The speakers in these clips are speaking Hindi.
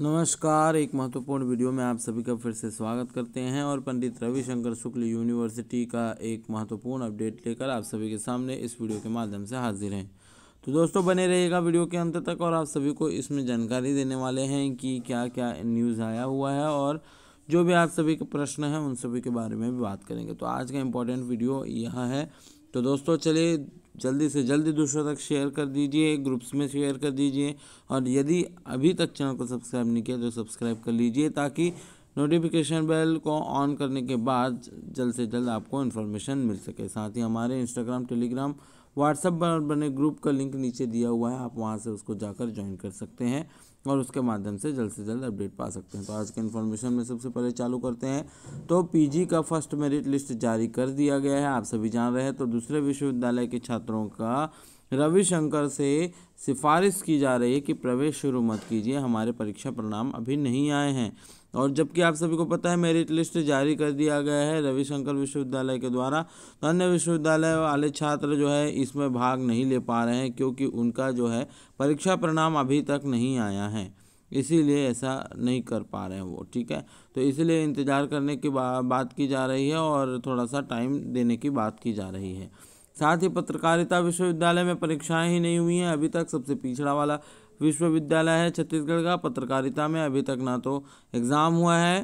नमस्कार एक महत्वपूर्ण वीडियो में आप सभी का फिर से स्वागत करते हैं और पंडित रविशंकर शुक्ल यूनिवर्सिटी का एक महत्वपूर्ण अपडेट लेकर आप सभी के सामने इस वीडियो के माध्यम से हाजिर हैं तो दोस्तों बने रहिएगा वीडियो के अंत तक और आप सभी को इसमें जानकारी देने वाले हैं कि क्या क्या न्यूज़ आया हुआ है और जो भी आप सभी के प्रश्न हैं उन सभी के बारे में भी बात करेंगे तो आज का इम्पोर्टेंट वीडियो यह है तो दोस्तों चलिए जल्दी से जल्दी दूसरों तक शेयर कर दीजिए ग्रुप्स में शेयर कर दीजिए और यदि अभी तक चैनल को सब्सक्राइब नहीं किया तो सब्सक्राइब कर लीजिए ताकि नोटिफिकेशन बेल को ऑन करने के बाद जल्द से जल्द आपको इन्फॉर्मेशन मिल सके साथ ही हमारे इंस्टाग्राम टेलीग्राम व्हाट्सअप पर बने ग्रुप का लिंक नीचे दिया हुआ है आप वहाँ से उसको जाकर ज्वाइन कर सकते हैं और उसके माध्यम से जल्द से जल्द अपडेट पा सकते हैं तो आज के इन्फॉर्मेशन में सबसे पहले चालू करते हैं तो पीजी का फर्स्ट मेरिट लिस्ट जारी कर दिया गया है आप सभी जान रहे हैं तो दूसरे विश्वविद्यालय के छात्रों का रविशंकर से सिफारिश की जा रही है कि प्रवेश शुरू मत कीजिए हमारे परीक्षा परिणाम अभी नहीं आए हैं और जबकि आप सभी को पता है मेरिट लिस्ट जारी कर दिया गया है रविशंकर विश्वविद्यालय के द्वारा तो अन्य विश्वविद्यालय वाले छात्र जो है इसमें भाग नहीं ले पा रहे हैं क्योंकि उनका जो है परीक्षा परिणाम अभी तक नहीं आया है इसीलिए ऐसा नहीं कर पा रहे हैं वो ठीक है तो इसलिए इंतज़ार करने की बा, बात की जा रही है और थोड़ा सा टाइम देने की बात की जा रही है साथ ही पत्रकारिता विश्वविद्यालय में परीक्षाएं ही नहीं हुई हैं अभी तक सबसे पिछड़ा वाला विश्वविद्यालय है छत्तीसगढ़ का पत्रकारिता में अभी तक ना तो एग्ज़ाम हुआ है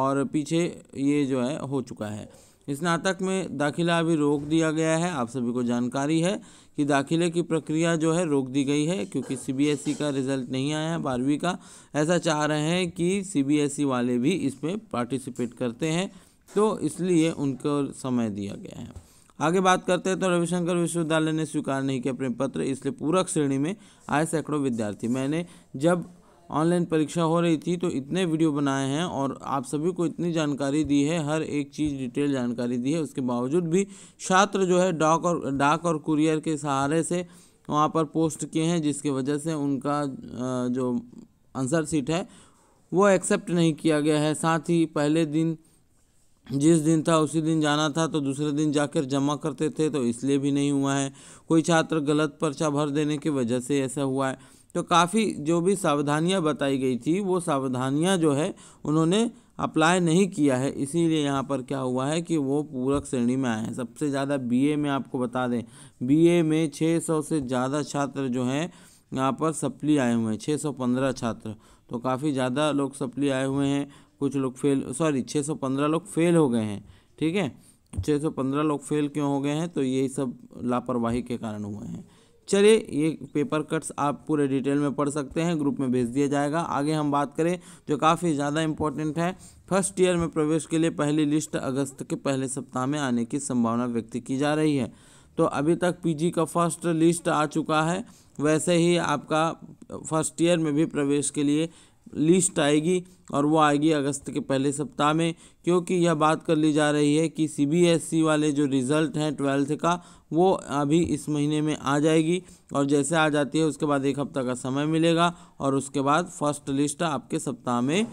और पीछे ये जो है हो चुका है स्नातक में दाखिला अभी रोक दिया गया है आप सभी को जानकारी है कि दाखिले की प्रक्रिया जो है रोक दी गई है क्योंकि सीबीएसई का रिजल्ट नहीं आया है बारहवीं का ऐसा चाह रहे हैं कि सीबीएसई वाले भी इसमें पार्टिसिपेट करते हैं तो इसलिए उनको समय दिया गया है आगे बात करते हैं तो रविशंकर विश्वविद्यालय ने स्वीकार नहीं किया प्रेम पत्र इसलिए पूरक श्रेणी में आए सैकड़ों विद्यार्थी मैंने जब ऑनलाइन परीक्षा हो रही थी तो इतने वीडियो बनाए हैं और आप सभी को इतनी जानकारी दी है हर एक चीज़ डिटेल जानकारी दी है उसके बावजूद भी छात्र जो है डाक और डाक और कुरियर के सहारे से वहाँ पर पोस्ट किए हैं जिसके वजह से उनका जो आंसर सीट है वो एक्सेप्ट नहीं किया गया है साथ ही पहले दिन जिस दिन था उसी दिन जाना था तो दूसरे दिन जाकर जमा करते थे तो इसलिए भी नहीं हुआ है कोई छात्र गलत पर्चा भर देने की वजह से ऐसा हुआ है तो काफ़ी जो भी सावधानियां बताई गई थी वो सावधानियां जो है उन्होंने अप्लाई नहीं किया है इसीलिए यहाँ पर क्या हुआ है कि वो पूरक श्रेणी में आए हैं सबसे ज़्यादा बी में आपको बता दें बी में छः से ज़्यादा छात्र जो हैं यहाँ पर सप्ली आए हुए हैं छः छात्र तो काफ़ी ज़्यादा लोग सप्ली आए हुए हैं कुछ लोग फेल सॉरी 615 लोग फेल हो गए हैं ठीक है 615 लोग फेल क्यों हो गए हैं तो यही सब लापरवाही के कारण हुए हैं चलिए ये पेपर कट्स आप पूरे डिटेल में पढ़ सकते हैं ग्रुप में भेज दिया जाएगा आगे हम बात करें जो काफ़ी ज़्यादा इंपॉर्टेंट है फर्स्ट ईयर में प्रवेश के लिए पहली लिस्ट अगस्त के पहले सप्ताह में आने की संभावना व्यक्त की जा रही है तो अभी तक पीजी का फर्स्ट लिस्ट आ चुका है वैसे ही आपका फर्स्ट ईयर में भी प्रवेश के लिए लिस्ट आएगी और वो आएगी अगस्त के पहले सप्ताह में क्योंकि यह बात कर ली जा रही है कि सीबीएसई e वाले जो रिज़ल्ट हैं ट्वेल्थ का वो अभी इस महीने में आ जाएगी और जैसे आ जाती है उसके बाद एक हफ्ता का समय मिलेगा और उसके बाद फर्स्ट लिस्ट आपके सप्ताह में आ,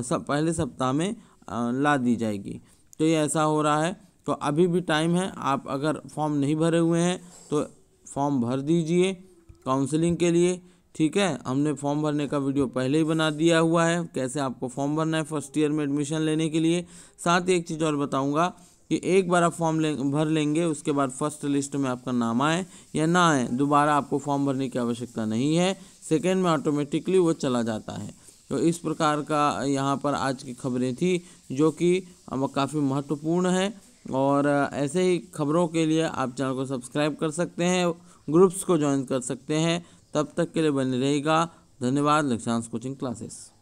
सब पहले सप्ताह में आ, ला दी जाएगी तो ये ऐसा हो रहा है तो अभी भी टाइम है आप अगर फॉर्म नहीं भरे हुए हैं तो फॉर्म भर दीजिए काउंसलिंग के लिए ठीक है हमने फॉर्म भरने का वीडियो पहले ही बना दिया हुआ है कैसे आपको फॉर्म भरना है फर्स्ट ईयर में एडमिशन लेने के लिए साथ ही एक चीज़ और बताऊंगा कि एक बार आप फॉर्म भर लेंगे उसके बाद फर्स्ट लिस्ट में आपका नाम आए या ना आए दोबारा आपको फॉर्म भरने की आवश्यकता नहीं है सेकेंड में ऑटोमेटिकली वो चला जाता है तो इस प्रकार का यहाँ पर आज की खबरें थी जो कि काफ़ी महत्वपूर्ण है और ऐसे ही खबरों के लिए आप चैनल को सब्सक्राइब कर सकते हैं ग्रुप्स को ज्वाइन कर सकते हैं तब तक के लिए बने रहेगा धन्यवाद लक्षांश कोचिंग क्लासेस